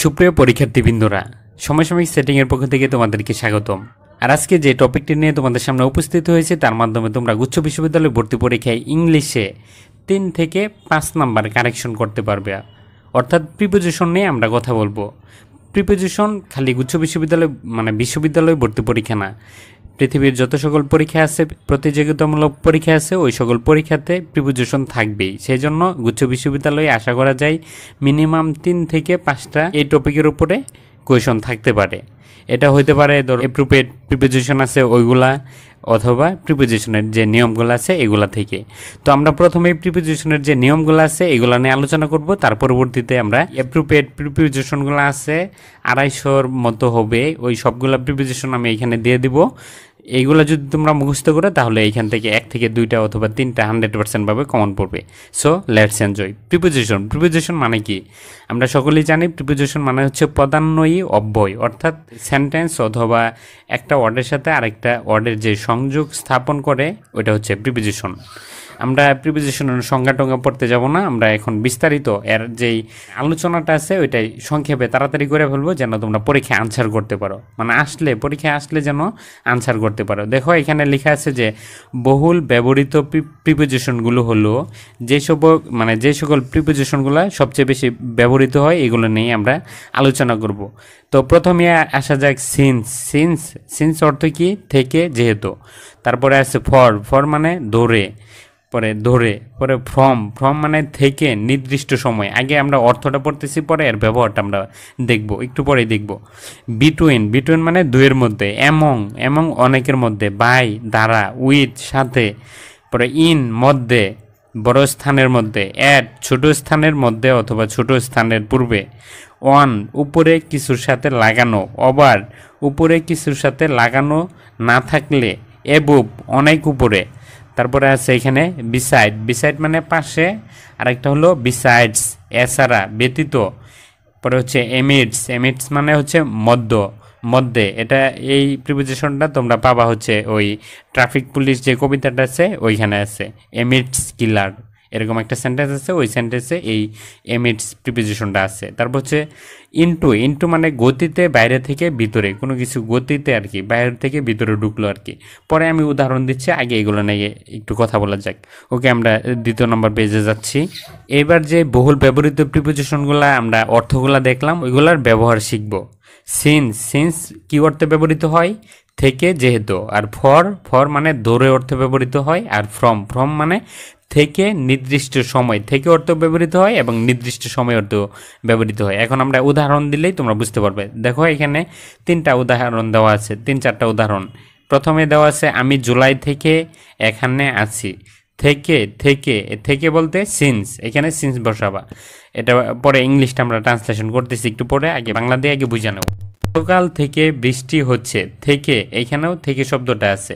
সুপ্রিয় পরীক্ষার্থীবৃন্দরা সমসাময়িক সেটিংয়ের পক্ষ থেকে তোমাদেরকে স্বাগতম আর আজকে যে টপিকটি নিয়ে তোমাদের সামনে উপস্থিত হয়েছে তার মাধ্যমে তোমরা গুচ্ছ বিশ্ববিদ্যালয় ভর্তি পরীক্ষায় ইংলিশে তিন থেকে পাঁচ নাম্বার কারেকশন করতে পারবে অর্থাৎ প্রিপোজিশন নিয়ে আমরা কথা বলবো প্রিপোজিশন খালি গুচ্ছ বিশ্ববিদ্যালয় মানে বিশ্ববিদ্যালয় ভর্তি পরীক্ষা না পৃথিবীর যত সকল পরীক্ষা আছে প্রতিযোগিতামূলক পরীক্ষা আছে ওই সকল পরীক্ষাতে প্রিপোজিশন থাকবেই সেই জন্য গুচ্ছ বিশ্ববিদ্যালয়ে আশা করা যায় মিনিমাম তিন থেকে পাঁচটা এই টপিকের উপরে কোয়েশন থাকতে পারে এটা হইতে পারে ধর এপ্রুপেড প্রিপোজিশন আছে ওইগুলা অথবা প্রিপোজিশনের যে নিয়মগুলো আছে এগুলা থেকে তো আমরা প্রথমে প্রিপোজিশনের যে নিয়মগুলো আছে এগুলো নিয়ে আলোচনা করব তার পরবর্তীতে আমরা অ্যাপ্রোপ্রিয়েট প্রিপোজিশনগুলো আছে আড়াইশোর মতো হবে ওই সবগুলো প্রিপোজিশন আমি এখানে দিয়ে দিব এইগুলো যদি তোমরা মুখস্থ করে তাহলে এইখান থেকে এক থেকে দুইটা অথবা তিনটা হান্ড্রেড পার্সেন্টভাবে কমন পড়বে so let's enjoy preposition preposition মানে কি আমরা সকলেই জানি প্রিপোজিশন মানে হচ্ছে প্রধান্যই অব্যয় অর্থাৎ সেন্টেন্স অথবা একটা ওয়ার্ডের সাথে আরেকটা ওয়ার্ডের যে সংযোগ স্থাপন করে ওটা হচ্ছে প্রিপোজিশন আমরা প্রিপোজিশনের সংজ্ঞা টঙ্গা পড়তে যাব না আমরা এখন বিস্তারিত এর যেই আলোচনাটা আছে ওইটাই সংক্ষেপে তাড়াতাড়ি করে ফেলবো যেন তোমরা পরীক্ষায় আনসার করতে পারো মানে আসলে পরীক্ষায় আসলে যেন আনসার করতে পারো দেখো এখানে লেখা আছে যে বহুল ব্যবহৃত প্রিপোজিশনগুলো হলো সব মানে যে সকল প্রিপোজিশনগুলো সবচেয়ে বেশি ব্যবহৃত হয় এগুলো নিয়ে আমরা আলোচনা করব তো প্রথমে আসা যাক সিন্স সিন্স সিন্স অর্থ কি থেকে যেহেতু তারপরে আছে ফর ফর মানে ধরে পরে ধরে পরে ফ্রম ফ্রম মানে থেকে নির্দিষ্ট সময় আগে আমরা অর্থটা পড়তেছি পরে এর ব্যবহারটা আমরা দেখব একটু পরে দেখব বিটুইন বিটুইন মানে দুয়ের মধ্যে এমং এমং অনেকের মধ্যে বাই দ্বারা উইথ সাথে পরে ইন মধ্যে বড় স্থানের মধ্যে অ্যাট ছোট স্থানের মধ্যে অথবা ছোট স্থানের পূর্বে অন উপরে কিছুর সাথে লাগানো ওভার উপরে কিছুর সাথে লাগানো না থাকলে এবুব অনেক উপরে তারপরে আছে এখানে বিসাইড বিসাইড মানে পাশে আর একটা হলো বিসাইডস এছাড়া ব্যতীত পরে হচ্ছে এমিডস এমিডস মানে হচ্ছে মদ্য মধ্যে এটা এই প্রিপোজিশনটা তোমরা পাবা হচ্ছে ওই ট্রাফিক পুলিশ যে কবিতাটা আছে ওইখানে আছে এমিডস কিলার এরকম একটা সেন্টেন্স আছে ওই সেন্টেন্সে এই এমিটস প্রিপোজিশনটা আছে তারপর হচ্ছে ইনটু ইনটু মানে গতিতে বাইরে থেকে ভিতরে কোনো কিছু গতিতে আর কি বাইরে থেকে ভিতরে ঢুকলো আর কি পরে আমি উদাহরণ দিচ্ছি আগে এগুলো নিয়ে একটু কথা বলা যাক ওকে আমরা দ্বিতীয় নম্বর পেজে যাচ্ছি এবার যে বহুল ব্যবহৃত প্রিপোজিশনগুলো আমরা অর্থগুলো দেখলাম ওইগুলোর ব্যবহার শিখব সিন্স সিন্স কী অর্থে ব্যবহৃত হয় থেকে যেহেতু আর ফর ফর মানে দৌড়ে অর্থে ব্যবহৃত হয় আর ফ্রম ফ্রম মানে থেকে নির্দিষ্ট সময় থেকে অর্থ ব্যবহৃত হয় এবং নির্দিষ্ট সময় অর্থ ব্যবহৃত হয় এখন আমরা উদাহরণ দিলেই তোমরা বুঝতে পারবে দেখো এখানে তিনটা উদাহরণ দেওয়া আছে তিন চারটা উদাহরণ প্রথমে দেওয়া আছে আমি জুলাই থেকে এখানে আছি থেকে থেকে থেকে বলতে সিন্স এখানে সিন্স বসাবা এটা পরে ইংলিশটা আমরা ট্রান্সলেশন করতেছি একটু পরে আগে বাংলা দিয়ে আগে বুঝে নেব সকাল থেকে বৃষ্টি হচ্ছে থেকে এখানেও থেকে শব্দটা আছে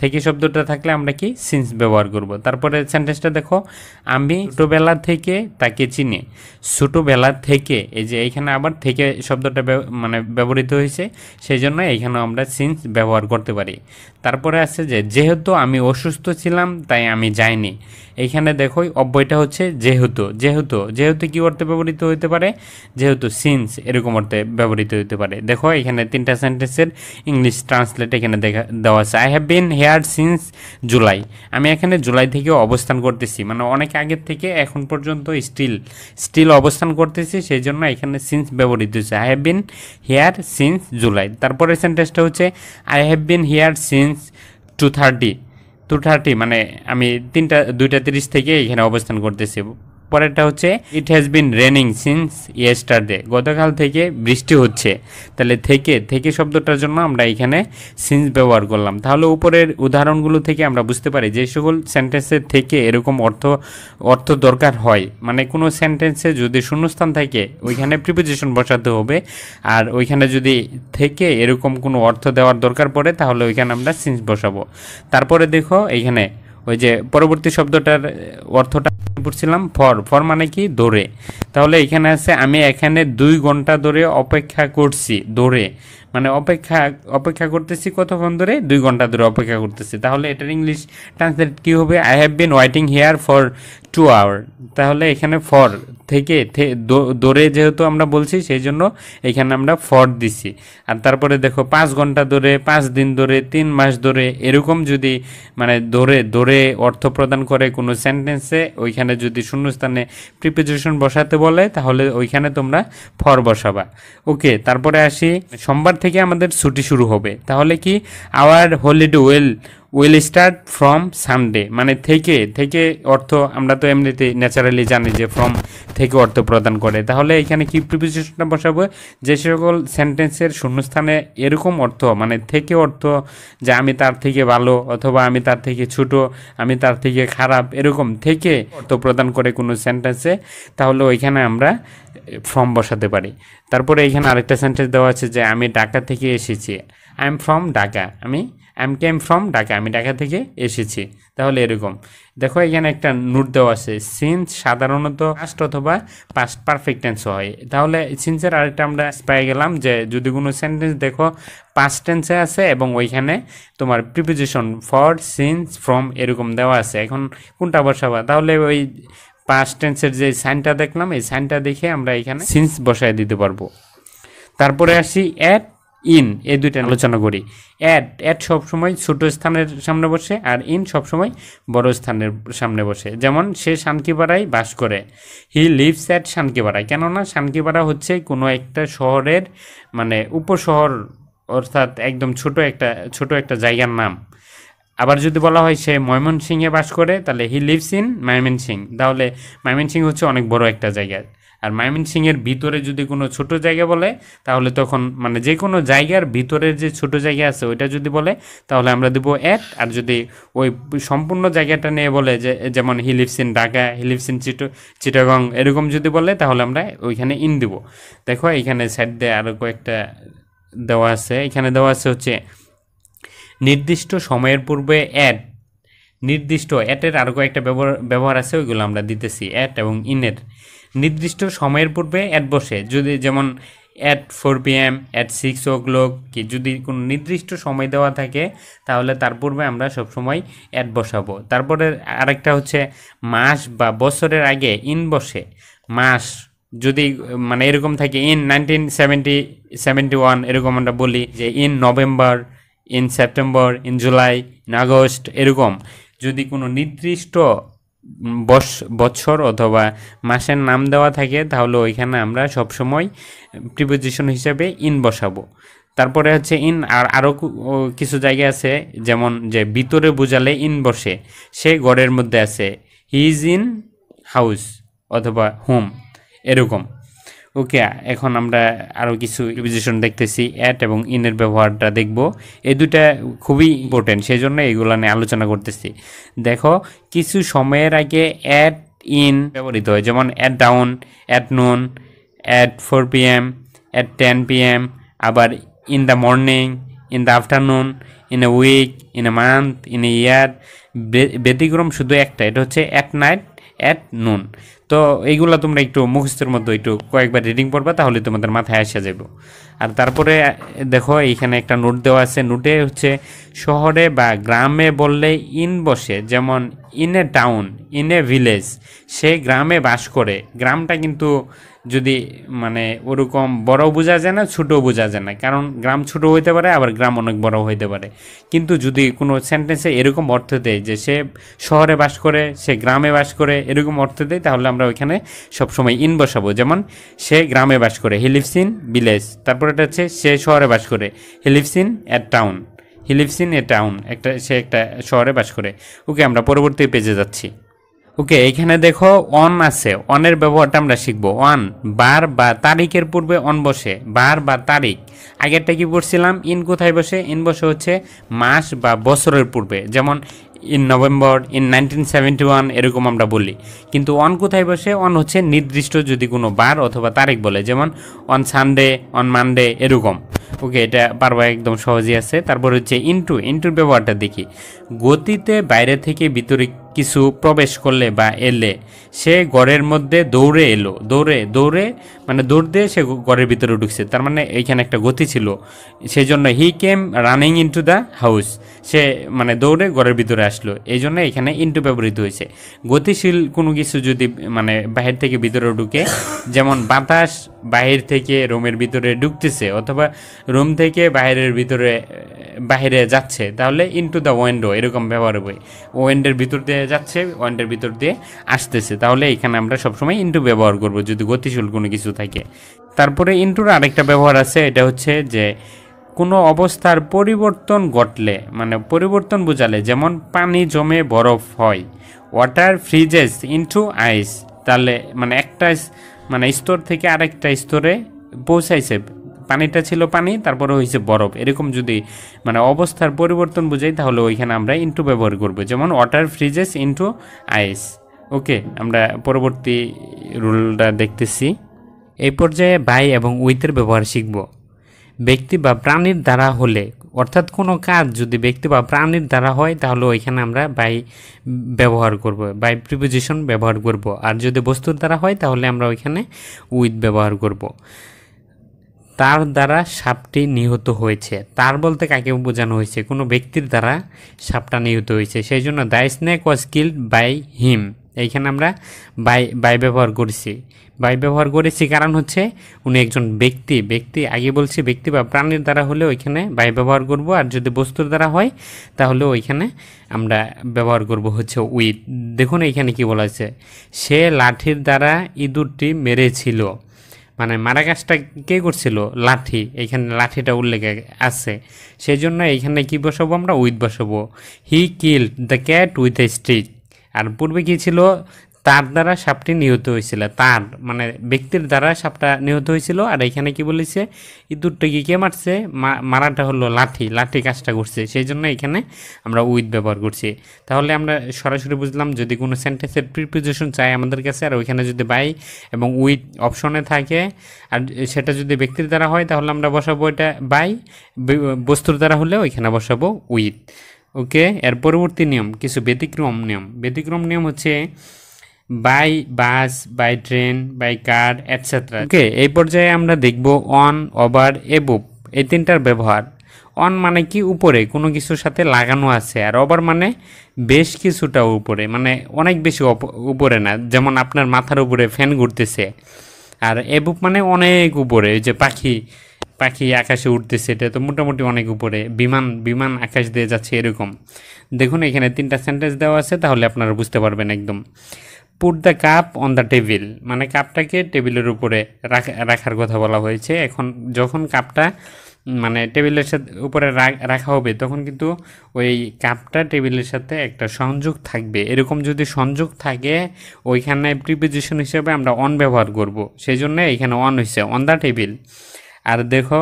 থেকে শব্দটা থাকলে আমরা কি সিন্স ব্যবহার করব তারপরে সেন্টেন্সটা দেখো আমি ছোটোবেলা থেকে তাকে চিনি ছোটোবেলা থেকে এই যে এইখানে আবার থেকে শব্দটা মানে ব্যবহৃত হয়েছে সেই জন্য এইখানেও আমরা সিন্স ব্যবহার করতে পারি তারপরে আছে যে যেহেতু আমি অসুস্থ ছিলাম তাই আমি যাইনি এইখানে দেখো অব্যয়টা হচ্ছে যেহেতু যেহেতু যেহেতু কি অর্থে ব্যবহৃত হতে পারে যেহেতু সিন্স এরকম অর্থে ব্যবহৃত হতে পারে দেখো এখানে তিনটা সেন্টেন্সের ইংলিশ ট্রান্সলেট এখানে দেখা দেওয়া আছে I have been here here since July আমি এখানে জুলাই থেকে অবস্থান করতেছি মানে অনেক আগের থেকে এখন পর্যন্ত স্টিল স্টিল অবস্থান করতেছি সেই জন্য এখানে সিন্স ব্যবহৃত হচ্ছে I have been here since July তারপরে সেন্টেন্সটা হচ্ছে I have been here since two thirty two thirty মানে আমি তিনটা দুইটা তিরিশ থেকে এখানে অবস্থান করতেছি পরেরটা হচ্ছে it has been raining since yesterday গতকাল থেকে বৃষ্টি হচ্ছে তাহলে থেকে থেকে শব্দটার জন্য আমরা এখানে সিন্স ব্যবহার করলাম তাহলে উপরের উদাহরণগুলো থেকে আমরা বুঝতে পারি যে সকল সেন্টেন্সের থেকে এরকম অর্থ অর্থ দরকার হয় মানে কোনো সেন্টেন্সে যদি শূন্যস্থান থাকে ওইখানে প্রিপোজিশন বসাতে হবে আর ওইখানে যদি থেকে এরকম কোনো অর্থ দেওয়ার দরকার পড়ে তাহলে ওইখানে আমরা সিন্স বসাবো তারপরে দেখো এখানে ওই যে পরবর্তী শব্দটার অর্থটা পড়ছিলাম ফর ফর মানে কি দৌড়ে তাহলে এখানে আছে আমি এখানে দুই ঘন্টা ধরে অপেক্ষা করছি দৌড়ে মানে অপেক্ষা অপেক্ষা করতেছি কতক্ষণ ধরে দুই ঘন্টা ধরে অপেক্ষা করতেছি তাহলে এটার ইংলিশ ট্রান্সলেট কী হবে I have been waiting here for two hour তাহলে এখানে ফর থেকে দৌড়ে যেহেতু আমরা বলছি সেই জন্য এখানে আমরা ফর দিছি আর তারপরে দেখো পাঁচ ঘন্টা ধরে পাঁচ দিন ধরে তিন মাস ধরে এরকম যদি মানে ধরে দৌড়ে অর্থ প্রদান করে কোনো সেন্টেন্সে ওইখানে যদি শূন্যস্থানে প্রিপোজিশন বসাতে বলে তাহলে ওইখানে তোমরা ফর বসাবা ওকে তারপরে আসি সোমবার থেকে আমাদের ছুটি শুরু হবে তাহলে কি our holiday well will start from Sunday মানে থেকে থেকে অর্থ আমরা তো এমনিতে ন্যাচারালি জানি যে ফ্রম থেকে অর্থ প্রদান করে তাহলে এখানে কি প্রিপোজিশনটা বসাবো যে সকল সেন্টেন্সের শূন্যস্থানে এরকম অর্থ মানে থেকে অর্থ যে আমি তার থেকে ভালো অথবা আমি তার থেকে ছোট আমি তার থেকে খারাপ এরকম থেকে অর্থ প্রদান করে কোনো সেন্টেন্সে তাহলে ওইখানে আমরা ফ্রম বসাতে পারি তারপরে এখানে আরেকটা সেন্টেন্স দেওয়া আছে যে আমি ঢাকা থেকে এসেছি আই এম ফ্রম ঢাকা আমি আই কেম ফ্রম ঢাকা আমি ঢাকা থেকে এসেছি তাহলে এরকম দেখো এখানে একটা নোট দেওয়া আছে সিন্স সাধারণত পাস্ট অথবা পাস্ট পারফেক্ট টেন্স হয় তাহলে সিন্সের আরেকটা আমরা পেয়ে গেলাম যে যদি কোনো সেন্টেন্স দেখো পাস্ট টেন্সে আছে এবং ওইখানে তোমার প্রিপোজিশন ফর সিন্স ফ্রম এরকম দেওয়া আছে এখন কোনটা বসাবা তাহলে ওই পাস্ট টেন্সের যে সাইনটা দেখলাম এই সাইনটা দেখে আমরা এখানে সিন্স বসায় দিতে পারবো তারপরে আসি অ্যাট ইন এই দুইটা আলোচনা করি অ্যাড অ্যাড সবসময় ছোট স্থানের সামনে বসে আর ইন সবসময় বড় স্থানের সামনে বসে যেমন সে শান্তিপাড়ায় বাস করে হি লিভস অ্যাট শান্তিপাড়ায় কেননা শান্তিপাড়া হচ্ছে কোনো একটা শহরের মানে উপশহর অর্থাৎ একদম ছোট একটা ছোট একটা জায়গার নাম আবার যদি বলা হয় সে ময়মনসিংহে বাস করে তাহলে হি লিভস ইন ময়মনসিং তাহলে ময়মনসিং হচ্ছে অনেক বড় একটা জায়গা আর ময়মনসিংহের ভিতরে যদি কোনো ছোট জায়গা বলে তাহলে তখন মানে যে কোনো জায়গার ভিতরের যে ছোট জায়গা আছে ওইটা যদি বলে তাহলে আমরা দেবো এক আর যদি ওই সম্পূর্ণ জায়গাটা নিয়ে বলে যে যেমন হিলিপসিন ঢাকা হিলিপসিন চিটো চিটাগং এরকম যদি বলে তাহলে আমরা ওইখানে ইন দিব দেখো এখানে সাইড দিয়ে আরও কয়েকটা দেওয়া আছে এখানে দেওয়া আছে হচ্ছে নির্দিষ্ট সময়ের পূর্বে অ্যাড নির্দিষ্ট অ্যাটের আরও কয়েকটা ব্যবহার ব্যবহার আছে ওইগুলো আমরা দিতেছি অ্যাট এবং ইনের নির্দিষ্ট সময়ের পূর্বে অ্যাড বসে যদি যেমন at four PM at six o'clock কি যদি কোনো নির্দিষ্ট সময় দেওয়া থাকে তাহলে তার পূর্বে আমরা সবসময় অ্যাড বসাবো তারপরে আরেকটা হচ্ছে মাস বা বছরের আগে ইন বসে মাস যদি মানে এরকম থাকে in nineteen seventy seventy one এরকম আমরা বলি যে in November in September in July in August এরকম যদি কোনো নির্দিষ্ট বৎসর অথবা মাসের নাম দেওয়া থাকে তাহলে ওইখানে আমরা সবসময় প্রিপোজিশন হিসাবে ইন বসাবো তারপরে হচ্ছে ইন আর আরও কিছু জায়গা আছে যেমন যে ভিতরে বোঝালে ইন বসে সে ঘরের মধ্যে আছে হি ইজ ইন হাউস অথবা হোম এরকম ওকে এখন আমরা আরও কিছু ইউজিশন দেখতেছি অ্যাট এবং ইনের ব্যবহারটা দেখব এই দুটা খুবই ইম্পর্টেন্ট সেই জন্য এগুলো নিয়ে আলোচনা করতেছি দেখো কিছু সময়ের আগে অ্যাট ইন ব্যবহৃত হয় যেমন at dawn at noon at four PM at ten PM আবার in the morning in the afternoon in a week in a month in a year ব্যতিক্রম শুধু একটা এটা হচ্ছে অ্যাট নাইট অ্যাট নুন তো এইগুলো তোমরা একটু মুখস্থের মধ্যে একটু কয়েকবার রিডিং পড়বা তাহলে তোমাদের মাথায় আসা যাবে আর তারপরে দেখো এইখানে একটা নোট দেওয়া আছে নোটে হচ্ছে শহরে বা গ্রামে বললে ইন বসে যেমন in a town in a village সে গ্রামে বাস করে গ্রামটা কিন্তু যদি মানে ওরকম বড় বোঝা যায় না ছোটো বোঝা যায় না কারণ গ্রাম ছোট হইতে পারে আবার গ্রাম অনেক বড় হইতে পারে কিন্তু যদি কোনো সেন্টেন্সে এরকম অর্থ দেয় যে সে শহরে বাস করে সে গ্রামে বাস করে এরকম অর্থ দেয় তাহলে আমরা ওইখানে সবসময় ইন বসাবো যেমন সে গ্রামে বাস করে হি ইন ভিলেজ তারপর এটা হচ্ছে সে শহরে বাস করে he in at town he in a town একটা সে একটা শহরে বাস করে ওকে আমরা পরবর্তী পেজে যাচ্ছি ওকে এখানে দেখো অন আছে অনের ব্যবহারটা আমরা শিখব অন বার বা তারিখের পূর্বে অন বসে বার বা তারিখ আগেরটা কি পড়ছিলাম ইন কোথায় বসে ইন বসে হচ্ছে মাস বা বছরের পূর্বে যেমন in November in nineteen seventy one এরকম আমরা বলি কিন্তু অন কোথায় বসে অন হচ্ছে নির্দিষ্ট যদি কোনো বার অথবা তারিখ বলে যেমন অন সানডে অন মানডে এরকম ওকে এটা বারবার একদম সহজেই আছে তারপর হচ্ছে ইন্টু ইন্টুর ব্যবহারটা দেখি গতিতে বাইরে থেকে ভিতরে কিছু প্রবেশ করলে বা এলে সে ঘরের মধ্যে দৌড়ে এলো দৌড়ে দৌড়ে মানে দৌড় দিয়ে সে ঘরের ভিতরে ঢুকছে তার মানে এইখানে একটা গতি ছিল সেই জন্য he came running into the house সে মানে দৌড়ে ঘরের ভিতরে আসলো এই জন্য এখানে ইন্টু ব্যবহৃত হয়েছে গতিশীল কোনো কিছু যদি মানে বাহির থেকে ভিতরে ঢুকে যেমন বাতাস বাহির থেকে রুমের ভিতরে ঢুকতেছে অথবা রুম থেকে বাহিরের ভিতরে বাহিরে যাচ্ছে তাহলে ইন্টু দ্য ওয়েন্ডো এরকম ব্যবহার হবে ওয়েন্ডের ভিতর দিয়ে যাচ্ছে ওয়ান্ডের ভিতর দিয়ে আসতেছে তাহলে এখানে আমরা সবসময় ইন্টু ব্যবহার করব যদি গতিশীল কোনো কিছু থাকে তারপরে ইন্টুর আরেকটা ব্যবহার আছে এটা হচ্ছে যে কোনো অবস্থার পরিবর্তন ঘটলে মানে পরিবর্তন বোঝালে যেমন পানি জমে বরফ হয় ওয়াটার ফ্রিজেস ইন্টু আইস তাহলে মানে একটা মানে স্তর থেকে আরেকটা স্তরে পৌঁছাইছে পানিটা ছিল পানি তারপরে হয়েছে বরফ এরকম যদি মানে অবস্থার পরিবর্তন বুঝাই তাহলে ওইখানে আমরা ইন্টু ব্যবহার করব যেমন water freezes into ice okay আমরা পরবর্তী রুলটা দেখতেছি এই পর্যায়ে বাই এবং উইথের ব্যবহার শিখব ব্যক্তি বা প্রাণীর দ্বারা হলে অর্থাৎ কোনো কাজ যদি ব্যক্তি বা প্রাণীর দ্বারা হয় তাহলে ওইখানে আমরা বাই ব্যবহার করব বাই প্রিপোজিশন ব্যবহার করব আর যদি বস্তুর দ্বারা হয় তাহলে আমরা ওইখানে উইথ ব্যবহার করব তার দ্বারা সাপটি নিহত হয়েছে তার বলতে কাকে বোঝানো হয়েছে কোনো ব্যক্তির দ্বারা সাপটা নিহত হয়েছে সেই জন্য the snake was killed by him এইখানে আমরা বাই বাই ব্যবহার করেছি বাই ব্যবহার করেছি কারণ হচ্ছে উনি একজন ব্যক্তি ব্যক্তি আগে বলছি ব্যক্তি বা প্রাণীর দ্বারা হলে ওইখানে বাই ব্যবহার করব আর যদি বস্তুর দ্বারা হয় তাহলে ওইখানে আমরা ব্যবহার করব হচ্ছে উইথ দেখুন এইখানে কি বলা আছে সে লাঠির দ্বারা ইঁদুরটি মেরেছিল মানে মারা গাছটা কে করছিল লাঠি এইখানে লাঠিটা উল্লেখ আছে সেই জন্য এইখানে কি বসাবো আমরা উইথ বসাবো he kill the cat with a stick আর পূর্বে কী ছিল তার দ্বারা সাপটি নিহত হয়েছিল তার মানে ব্যক্তির দ্বারা সাপটা নিহত হয়েছিল আর এখানে কি বলেছে ইঁদুরটাকে কে মারছে মারাটা হলো লাঠি লাঠি কাজটা করছে সেই জন্য এখানে আমরা উইথ ব্যবহার করছি তাহলে আমরা সরাসরি বুঝলাম যদি কোনো সেন্টেন্সের প্রিপোজিশন চাই আমাদের কাছে আর ওইখানে যদি বাই এবং উইথ অপশনে থাকে আর সেটা যদি ব্যক্তির দ্বারা হয় তাহলে আমরা বসাবো এটা বাই বস্তুর দ্বারা হলে ওইখানে বসাবো উইথ ওকে এর পরবর্তী নিয়ম কিছু ব্যতিক্রম নিয়ম ব্যতিক্রম নিয়ম হচ্ছে by bus by train by car etcetera okay এই পর্যায়ে আমরা দেখব অন ওভার এবুভ এই তিনটার ব্যবহার অন মানে কি উপরে কোনো কিছুর সাথে লাগানো আছে আর ওভার মানে বেশ কিছুটা উপরে মানে অনেক বেশি উপরে না যেমন আপনার মাথার উপরে ফ্যান ঘুরতেছে আর এবুপ মানে অনেক উপরে যে পাখি পাখি আকাশে উঠতেছে এটা তো মোটামুটি অনেক উপরে বিমান বিমান আকাশ দিয়ে যাচ্ছে এরকম দেখুন এখানে তিনটা সেন্টেন্স দেওয়া আছে তাহলে আপনারা বুঝতে পারবেন একদম put the cup on the table মানে কাপটাকে টেবিলের উপরে রাখার কথা বলা হয়েছে এখন যখন কাপটা মানে টেবিলের সাথে উপরে রাখা হবে তখন কিন্তু ওই কাপটা টেবিলের সাথে একটা সংযোগ থাকবে এরকম যদি সংযোগ থাকে ওইখানে প্রিপোজিশন হিসেবে আমরা অন ব্যবহার করব সেই জন্য এখানে অন হয়েছে অন দ্য টেবিল আর দেখো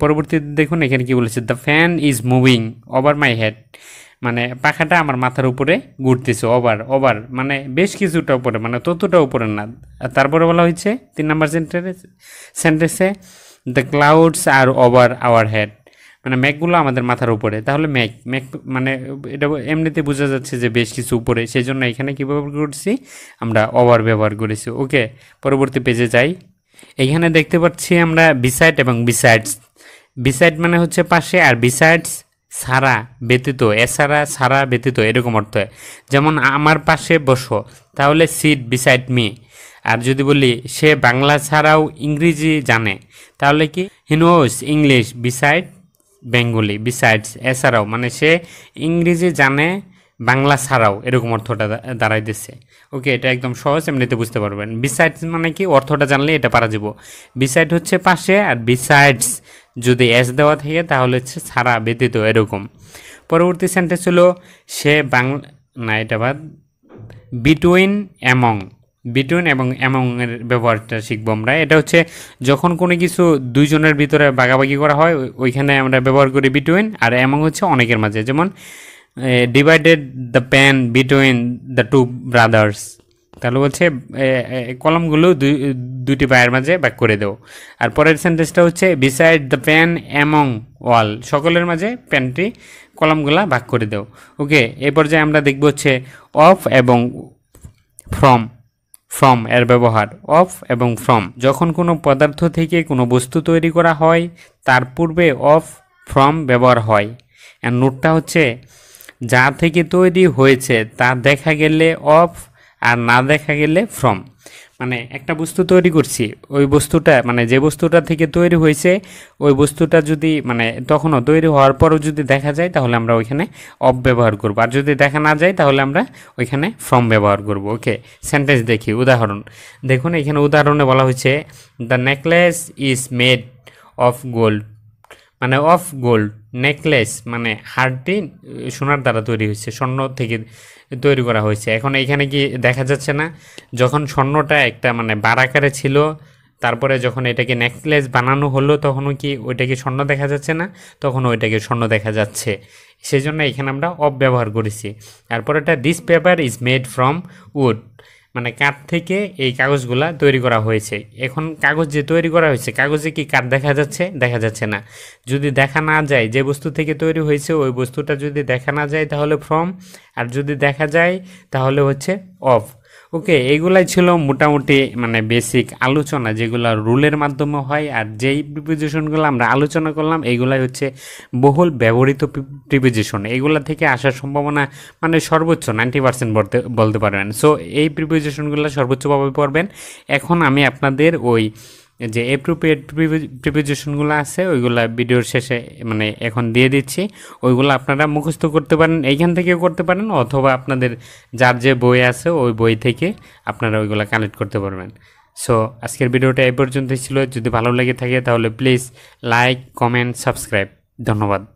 পরবর্তীতে দেখুন এখানে কি বলেছে the fan is moving over my head মানে পাখাটা আমার মাথার উপরে ঘুরতেছে ওভার ওভার মানে বেশ কিছুটা উপরে মানে ততটা উপরে না তারপরে বলা হয়েছে তিন নম্বর সেন্টেন্স সেন্টেন্সে the clouds are over our head মানে ম্যাকগুলো আমাদের মাথার উপরে তাহলে ম্যাক ম্যাক মানে এটা এমনিতে বোঝা যাচ্ছে যে বেশ কিছু উপরে সেই জন্য এখানে কী ব্যবহার করছি আমরা ওভার ব্যবহার করেছি ওকে পরবর্তী পেজে যাই এখানে দেখতে পাচ্ছি আমরা বিসাইড এবং বিসাইডস বিসাইড মানে হচ্ছে পাশে আর বিসাইডস সারা ব্যতীত এছাড়া সারা ব্যতীত এরকম অর্থ যেমন আমার পাশে বসো তাহলে সিট বিসাইড মি আর যদি বলি সে বাংলা ছাড়াও ইংরেজি জানে তাহলে কি he knows knows English beside Bengali besides এছাড়াও মানে সে ইংরেজি জানে বাংলা ছাড়াও এরকম অর্থটা দাঁড়াই দিচ্ছে ওকে এটা একদম সহজ এমনিতে বুঝতে পারবেন বিসাইডস মানে কি অর্থটা জানলে এটা পারা যাব বিসাইড হচ্ছে পাশে আর বিসাইডস যদি এস দেওয়া থাকে তাহলে হচ্ছে ছাড়া ব্যতীত এরকম পরবর্তী সেন্টেন্স হলো সে বাংলা না এটা বাদ বিটুইন অ্যামং বিটুইন এবং অ্যামংয়ের এর ব্যবহারটা শিখব আমরা এটা হচ্ছে যখন কোনো কিছু দুইজনের ভিতরে বাগাবাগি করা হয় ওইখানে আমরা ব্যবহার করি বিটুইন আর অ্যামং হচ্ছে অনেকের মাঝে যেমন divided the pan between the two brothers তাহলে বলছে কলমগুলো দুটি পায়ের মাঝে ব্যাক করে দেও আর পরের সেন্টেন্সটা হচ্ছে beside the pan among wall সকলের মাঝে প্যানটি কলমগুলা ভাগ করে দেও ওকে এ পর্যায়ে আমরা দেখব হচ্ছে অফ এবং ফ্রম ফ্রম এর ব্যবহার অফ এবং ফ্রম যখন কোনো পদার্থ থেকে কোনো বস্তু তৈরি করা হয় তার পূর্বে অফ ফ্রম ব্যবহার হয় আর নোটটা হচ্ছে যা থেকে তৈরি হয়েছে তা দেখা গেলে অফ আর না দেখা গেলে ফ্রম মানে একটা বস্তু তৈরি করছি ওই বস্তুটা মানে যে বস্তুটা থেকে তৈরি হয়েছে ওই বস্তুটা যদি মানে তখনও তৈরি হওয়ার পরও যদি দেখা যায় তাহলে আমরা ওইখানে অফ ব্যবহার করব আর যদি দেখা না যায় তাহলে আমরা ওইখানে ফ্রম ব্যবহার করব ওকে সেন্টেন্স দেখি উদাহরণ দেখুন এখানে উদাহরণে বলা হয়েছে the necklace is made of gold মানে অফ গোল্ড নেকলেস মানে হারটি সোনার দ্বারা তৈরি হয়েছে স্বর্ণ থেকে তৈরি করা হয়েছে এখন এখানে কি দেখা যাচ্ছে না যখন স্বর্ণটা একটা মানে বারাকারে ছিল তারপরে যখন এটাকে নেকলেস বানানো হলো তখনও কি ওইটাকে স্বর্ণ দেখা যাচ্ছে না তখন ওইটাকে স্বর্ণ দেখা যাচ্ছে সেই জন্য এখানে আমরা অপব্যবহার করেছি তারপরে এটা this paper is made from wood মানে কাঠ থেকে এই কাগজগুলা তৈরি করা হয়েছে এখন কাগজ যে তৈরি করা হয়েছে কাগজে কি কাঠ দেখা যাচ্ছে দেখা যাচ্ছে না যদি দেখা না যায় যে বস্তু থেকে তৈরি হয়েছে ওই বস্তুটা যদি দেখা না যায় তাহলে ফ্রম আর যদি দেখা যায় তাহলে হচ্ছে অফ ওকে এগুলাই ছিল মোটামুটি মানে বেসিক আলোচনা যেগুলো রুলের মাধ্যমে হয় আর যেই প্রিপোজিশনগুলো আমরা আলোচনা করলাম এগুলাই হচ্ছে বহুল ব্যবহৃত প্রিপোজিশন এগুলো থেকে আসার সম্ভাবনা মানে সর্বোচ্চ নাইনটি পার্সেন্ট বলতে বলতে পারবেন সো এই প্রিপোজিশনগুলো সর্বোচ্চভাবে পড়বেন এখন আমি আপনাদের ওই যে অ্যাপ্রোপ্রিয়েট প্রিপোজিশনগুলো আছে ওইগুলা ভিডিওর শেষে মানে এখন দিয়ে দিচ্ছি ওইগুলো আপনারা মুখস্থ করতে পারেন এইখান থেকেও করতে পারেন অথবা আপনাদের যার যে বই আছে ওই বই থেকে আপনারা ওইগুলো কালেক্ট করতে পারবেন সো আজকের ভিডিওটা এই পর্যন্তই ছিল যদি ভালো লেগে থাকে তাহলে প্লিজ লাইক কমেন্ট সাবস্ক্রাইব ধন্যবাদ